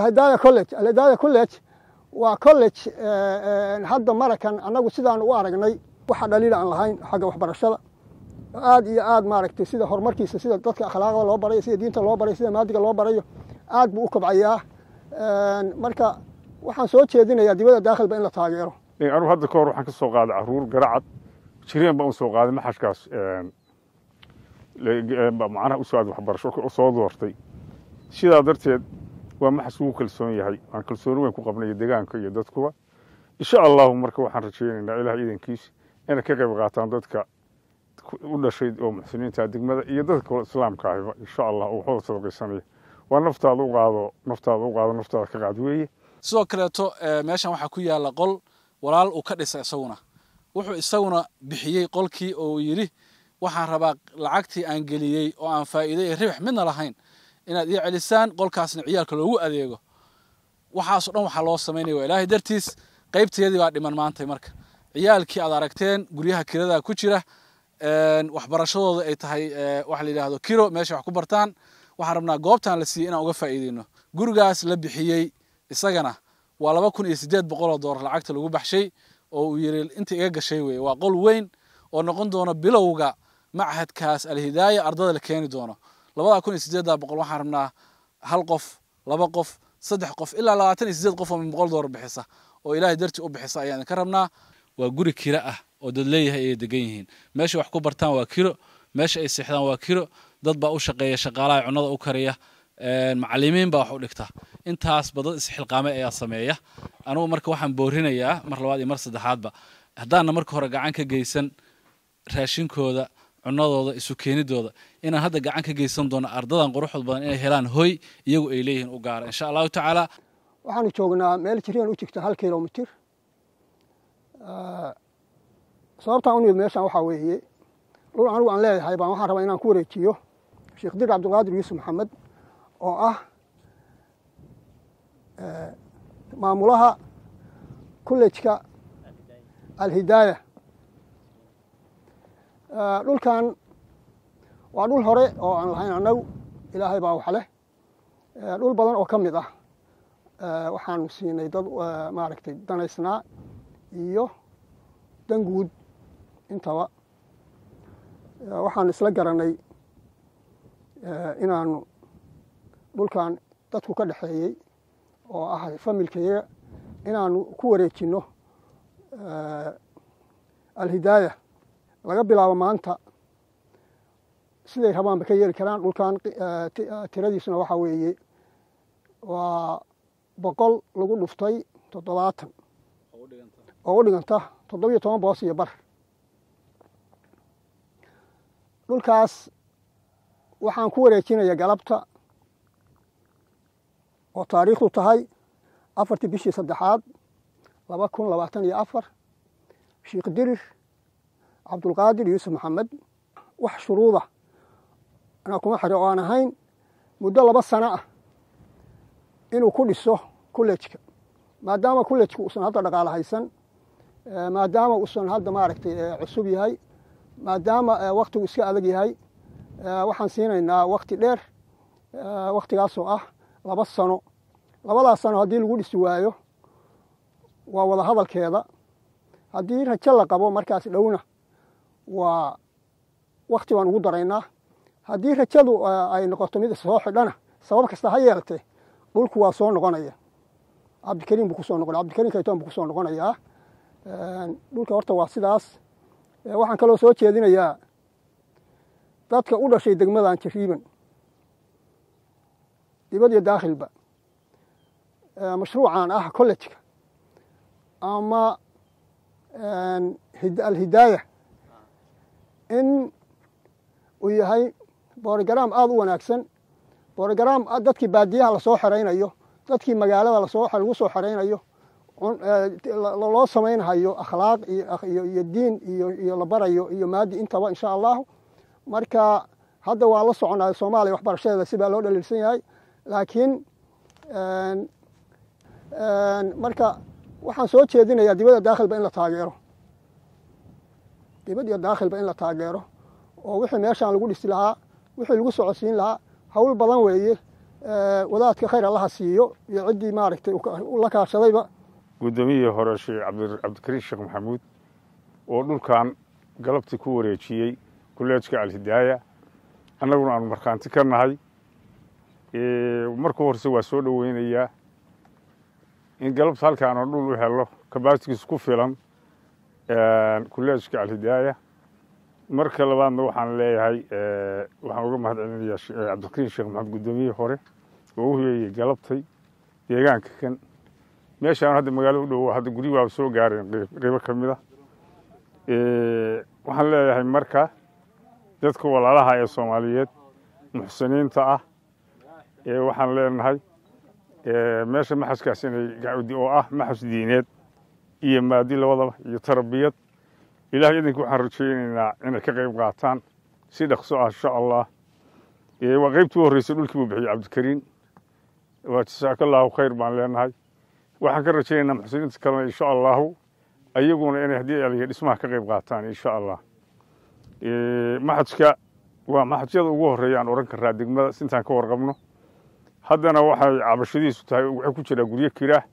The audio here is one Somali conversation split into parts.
hidaya college alhidaya college waa college eh, eh, hadda marakan annagu sidaan u aragnay waxa dhaliila aan lahayn xagga waxbarashada aad iyo aad maaragtay sida horumarkiisa sida dadka akhlaaqda loo barayo sida diinta loo barayo sida maadiga loo barayo aad buu u kobcayaa marka waxaan soo jeedinayaa dibada daakhilba in la taageero caruur hadda ka hor waxaan ka soo qaaday caruur garacad jireen baan u soo qaaday maxashkaas macnaha usoo aad waxbarasho soo doortay sidaa darteed waa maxasku kalsoon yahay waan kalsooni weyn ku qabnaya deegaanka iyo dadkuba insha allahu marka waxaan rajaynaynaa ilaah ciidankiisa inay ka qayb qaataan dadka u dhashay oo muxsiniinta degmada iyo dadka kale islaamka ahiba insha allah waxba sabaqaysanaya waa naftaada u qaado naftaada u qaado naftaada ka qaad weeye sidoo kaleeto eh, meeshan waxaa ku yaalla qol walaal uu ka dhisay isaguna wuxuu isaguna bixiyey qolkii oo yidhi waxaan rabaa lacagtii aan geliyey oo aan faa'iiday ee ribax midna lahayn inaad ii celisaan qolkaasna ciyaalka loogu adeego waxaaso dhan waxaa loo samaynaya waa ilaahay dartiis qaybteedii baa dhiman maantay marka ciyaalkii aad aragteen guryaha kiradaa ku jira waxbarashadooda ay tahay waxa la yidhaahdo kiro meesha wax ku bartaan waxaan rabnaa goobtan la siiyey inaan uga faa'iideyno gurigaas la bixiyey isagana waa laba kun iyo siddeed boqoloo doolar lacagta lagu baxshay oo uu yidhi inta iga gashay weye waa qol weyn oo noqon doono bilowga machadkaas alhidaaya ardada la keeni doono labada kun iyo sideeda boqol waxaan rabnaa hal qof laba qof saddex qof ilaa labaatan iyo sideed qof oo min boqol doolar bixisa oo ilaahay darti u bixisa ayaan idinka rabnaa waa guri kiro ah oo dad leeyahay ay degan yihiin meesha wax ku bartaan waa kiro meesha ay seexdaan waa kiro dad baa u shaqeeya shaqaalaha cunnada u kariya macallimiin baa wax u dhigta intaasba dad isxilqaamay ayaa sameeya anugu marka waxaan boorinayaa mar labaad iyo mar saddexaadba haddaana marka hore gacan ka geysan raashinkooda cunadooda isu keenidooda inaan hadda gacan ka geysan doono ardadan quruxood badan inay helaan hoy iyagu ay leeyihiin u gaara insha allahu tacaala waxaanu joognaa meel jiriyan u jirta hal kilomitir ah, sababtaan unimid meeshaan waxaa weeye dhul anigu aan leeyahay baan waxaan rabaa inaan ku wareejiyo sheekh dir cabdulqaadir yuusuf maxamed oo ah eh, maamulaha kolejka alhidaaya Eh, dhulkan waa dhul hore oo aan lahayn annagu ilaahay baa wax leh eh, dhul badan oo ka mid ah eh, waxaanu siinay dad maaragtay danaysnaa iyo danguud intaba waxaan isla garanay inaanu dhulkan dadku ka dhexeeyey oo ah familkayaga inaanu ku wareejinno alhidaaya laga bilaabo maanta siday rabaanba ka yeeli karaan dhulkan eh, eh, tiradiisuna waxaa weeye waa boqol lagu dhuftay toddobaatan oo u dhiganta toddobiyo toban boos iyo bar dhulkaas waxaan ku wareejinaya galabta oo taariikhdu tahay afartii bishii saddexaad laba kun labaatan iyo afar shiikh dirir cabdulqaadir yuusuf maxamed wax shuruuda anaa kuma xari oo aan ahayn muddo laba sano ah inuu ku dhiso collejka maadaama collejka uusan hadda dhaqaalo haysan eh, maadaama uusan hadda maaragtay eh, cusub yahay maadaama eh, waktigu iska adag yahay waxaan siinaynaa wakti dheer waktigaasoo ah laba sano labadaas sano haddii lagu dhisi waayo waa wadahadalkeeda haddii rajo la qabo markaas dhowna waa wakti baan ugu daraynaa haddii rajadu ay noqoto mid soo xidhana sabab kasta ha yeeltee dhulku waa soo noqonaya cabdikariim buu kusoo noqonaya cabdikariim kayton buu kusoo noqonayaa dhulka horta waa sidaas waxaan kaloo soo jeedinayaa dadka u dhashay degmadan jariiban dibad iyo daakhilba mashruucan ah collejka ama alhidaaya in uu yahay borograam aada u wanaagsan borograam dadkii baadiyaha lasoo xeraynayo dadkii magaalada lagu soo xeraynayo loo samaynhayo akhlaaq iyo diin iyo la barayo iyo maadi intaba insha allahu marka hadda waa la soconaya soomaaliya waxbarashadeeda sibaa loo dhaliilsan yahay laakiin marka waxaan soo jeedinayaa dibadda daakhilba in la taageero dibad iyo daakhilba in la taageero oo wixii meeshaan lagu dhisi lahaa wixii lagu socodsiin lahaa hawl badan weeye wadaadka khayr allaha siiyo iyo ciddii maaragtay la kaashadayba guddoomiyihii hore sheekh cabdicabdikariin sheekh maxamuud oo dhulkan galabtii ku wareejiyey kulleejka alhidaaya annaguna aanu markhaanti ka nahay markuu horse waa soo dhoweynayaa in galabta halkaana dhul u helo kabaasigiis ku filan kulleejka alhidaaya marka labaadna waxaan leeyahay waxaan uga mahad celinayaa sheekh maxamed guddoomiyihii hore oo u hoyeeyey galabtay deegaanka kan meeshaan hadda magaalada u dhow hadda guryi waaba soo gaareen qeybo ka mid a ah. waxaan leeyahay marka dadka walaalaha ee soomaaliyeed muxsiniinta ah ee waxaan leenahay meesha maxaskaas inay oo ah maxas diineed iyo maadi labadaba iyo tarbiyad ilahay idinku waxaan rajaynaynaa inay ka qayb qaataan si dhaqso ah insha allah waa qaybtii u horreysay dhulkii buu bixiyey cabdikariin waa jasaaka khayr baan leenahay waxaan ka rajaynaynaa muxsiniinta kalena insha allahu ayaguna inay haddii aliya dhismaha ka qayb qaataan insha allah maxajka waa maxajyada ugu horreeya aan odhan degmada si intaan ka warqabno haddana waxay cabashadiisu tahay waxay ku jiraa guryo kiraah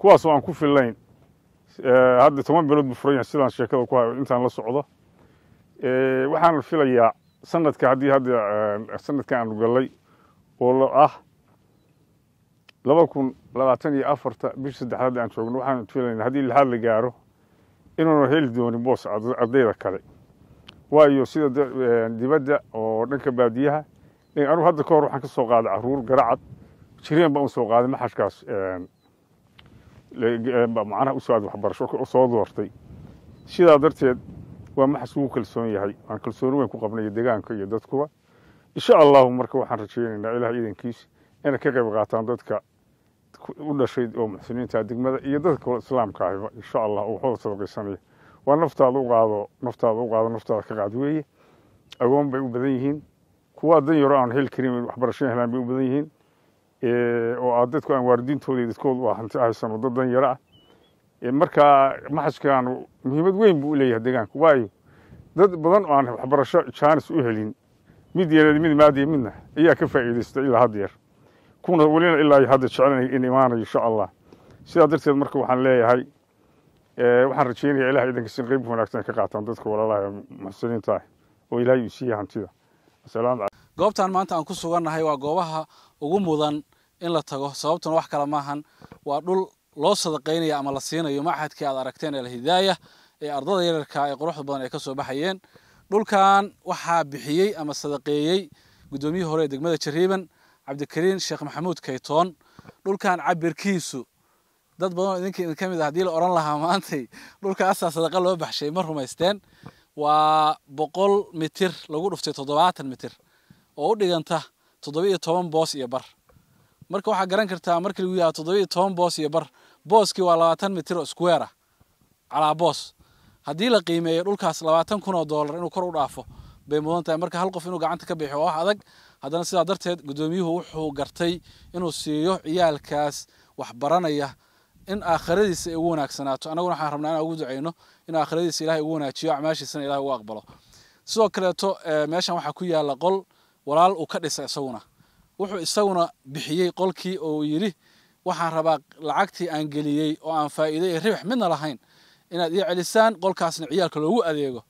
kuwaasoo aan ku fillayn Eh, hadda toban bilood buu furan yahay sidaan sheekada ku hayo intaan la socdo eh, waxaan filayaa sanadka haddii hadda eh, sanadka aanu gallay oo ah laba kun labaatan iyo afarta bish saddexaad aan joogno waxaan filaynaa haddii lixaad la gaaro inaanu heli doonin boos ardayda kale waayo sida dibadda oo dhanka baadiyaha anugu hadda ka hor waxaan ka soo qaaday caruur garacad jireen baan u soo qaaday maxashkaas macnaha usoo aad waxbarasho usoo doortay sidaa darteed waa maxasgu kalsoon yahay aan kalsooni weyn ku qabnaya deegaanka iyo dadkuba insha allahu marka waxaan rajaynaynaa ilaah ciidankiisa inay ka qayb qaataan dadka u dhashay oo muxsiniinta degmada iyo dadka islaamka ahiba insha allah oo sadaqaysanaya waa naftaada u qaado naftaada u qaado naftaada ka qaad weeye agoon bay u badan yihiin kuwaa dan yaroo aan heli karin waxbarasho helaan bay u badan yihiin oo ah dadku aan waalidiintooda iskood hanti haysano dad dan yaro ah markaa maxajkan muhiimad weyn buu u deegaanka waayo dad badan oo aan waxbarasho jaanis u helin mid yeelad mid maadiya midna ayaa ka faa'iidaysta ilaa haddeer kuna welina ilaa hadda jecelnay in imaanayo insha allah sidaa darteed marka waxaan leeyahay waxaan rajaynayaa ilahay idanka sin qeyb wanaagsan ka qaataan dadka walaalaha muxsiniinta ah oo ilaahay uu siiya hantida goobtan maanta aan ku sugannahay waa goobaha ugu mudan in la tago sababtuna wax kale maahan waa dhul loo sadaqaynaya ama la siinayo machadkii aad aragteen alhidaaya ee ardada yararka ee quruxda badan ay ka soo baxayeen dhulkan waxaa bixiyey ama sadaqeeyey guddoomiyihii hore ee degmada jariiban cabdikariin sheekh maxamuud kaytoon dhulkan cabirkiisu dad badanoo idinka idin ka mid a ah haddii la odhan lahaa maantay dhulkaasaa sadaqa loo baxshay ma rumaysteen waa boqol mitir lagu dhuftay toddobaatan mitir oo u dhiganta toddobiiyo toban boos iyo bar marka waxaa garan kartaa markii lagu yihahdo toddobiiyo toban boos iyo bar booskii waa labaatan mitir oo square calaa boos haddii la qiimeeyo dhulkaas labaatan kun oo doolar inuu kor u dhaafo bay mudan tahay marka hal qof inuu gacanta ka bixiyo waa wax adag haddana sidaa darteed guddoomiyuhu wuxuu gartay inuu siiyo ciyaalkaas wax baranaya in aakharadiisa ugu wanaagsanaato anaguna waxaan rabnaa inaan ugu ducayno in aakhiradiisa ilahay ugu wanaajiyo acmaashiisana ilahay ugu aqbalo sidoo kaleeto eh, meeshan waxaa ku yaalla qol walaal uu ka dhisay isaguna wuxuu isaguna bixiyey qolkii oo yidhi waxaan rabaa lacagtii aan geliyey oo aan faa'iiday ribax midna lahayn inaad ii celisaan qolkaasna ciyaalka loogu adeego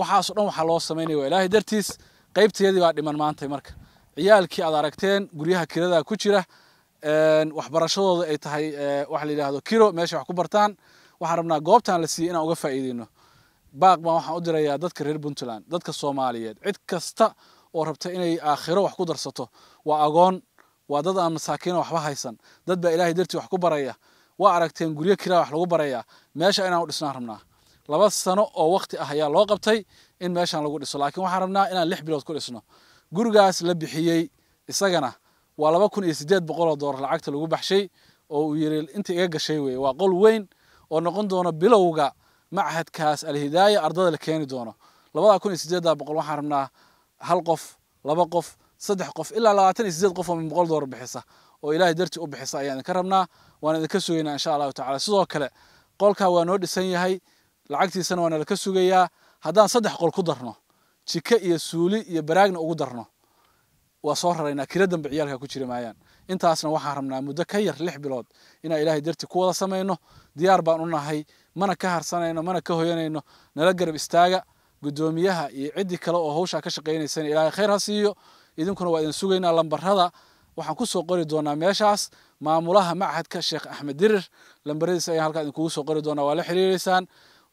waxaaso dhan waxaa loo samaynaya waa ilaahay dartiis qaybteedii baa dhiman maantay marka ciyaalkii aad aragteen guryaha kiradaa ku jira waxbarashadooda ay tahay waxa la yidhaahdo kiro meesha wax ku bartaan waxaan rabnaa goobtaan la siiyey inaan uga faa'iideyno baaq baan waxaan u dirayaa dadka reer puntland dadka soomaaliyeed cid kasta oo rabta inay aakhiro wax ku darsato waa agoon waa dad aan masaakiina waxba haysan dad baa ilaahay dartii wax ku baraya waa aragteen guryo kiraa wax lagu barayaa meesha inaan u dhisnaan rabnaa laba sano oo wakti ah ayaa loo qabtay in meeshaan lagu dhiso laakiin waxaan rabnaa inaan lix bilood ku dhisno gurigaas la bixiyey isagana waa laba kun iyo siddeed boqoloo doolar lacagta lagu baxshay oo uu yiri inta iga gashay weye waa qol weyn oo noqon doono bilowga machadkaas alhidaaya ardada la keeni doono labada kun iyo siddeedda boqol waxaan rabnaa hal qof laba qof saddex qof ilaa labaatan iyo sideed qof oo boqol doolar bixisa oo ilaahay darti u bixisa ayaan idinka rabnaa waana idinka sugaynaa insha allahu tacala sidoo kale qolkaa waa noo dhisan yahay lacagtiisana waa nalaka sugayaa haddaan saddex qol ku darno jika iyo suuli iyo baraagna ugu darno waa soo raraynaa kira dambe ciyaalka ku jiri maayaan intaasna waxaan rabnaa muddo ka yar lix bilood inaan ilaahay darti ku wada samayno diyaar baan u nahay mana ka harsanayno mana ka hoyanayno nala garab istaaga gudoomiyaha iyo ciddii kale oo hawshaa ka shaqaynaysana ilaahay khayr ha siiyo idinkuna waa idin sugaynaa lambarada waxaan ku soo qori doonaa meeshaas maamulaha macahadka sheekh axmed dirir lambaradiis ayaan halkaa idinkugu soo qori doonaa waa la xiriiraysaan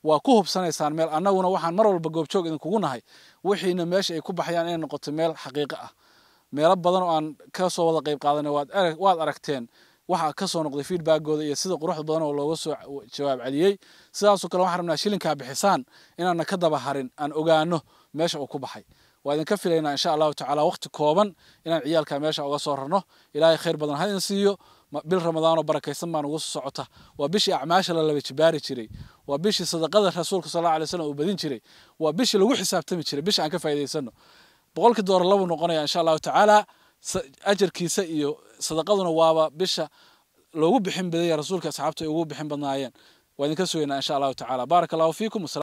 waa ku hubsanaysaan meel annaguna waxaan mar walba goobjoog idinkugu nahay wixiina meesha ay ku baxayaan inay noqoto meel xaqiiqa ah meelo badan oo aan ka soo wada qayb qaadanay waad aragteen waxa kasoo soo noqday feedbackooda iyo sida quruxda badan oo looga soo jawaab celiyey sidaasoo kale waxaan rabnaa shilinkaa bixisaan inaana ka daba harin aan ogaano meesha uu ku baxay waa idinka filaynaa insha allahu tacaala waqti kooban inaan ciyaalka meesha uga soo rarno ilaahay khayr badan ha idin siiyo bil ramadaanoo barakaysan baan ugu socota waa bishii acmaasha la laba jiray waa bishii sadaqada rasuulka sal alay slam uu badin jiray waa bishii lagu xisaabtami jiray bisha aan ka faa'idaysano boqolkii doolar labuu noqonaya insha allahu tacaala ajirkiisa iyo صدقتنا وابا بشه لو بحب بدي رسولك صعبته وابو بحب وإن كسوينا إن شاء الله تعالى بارك الله فيكم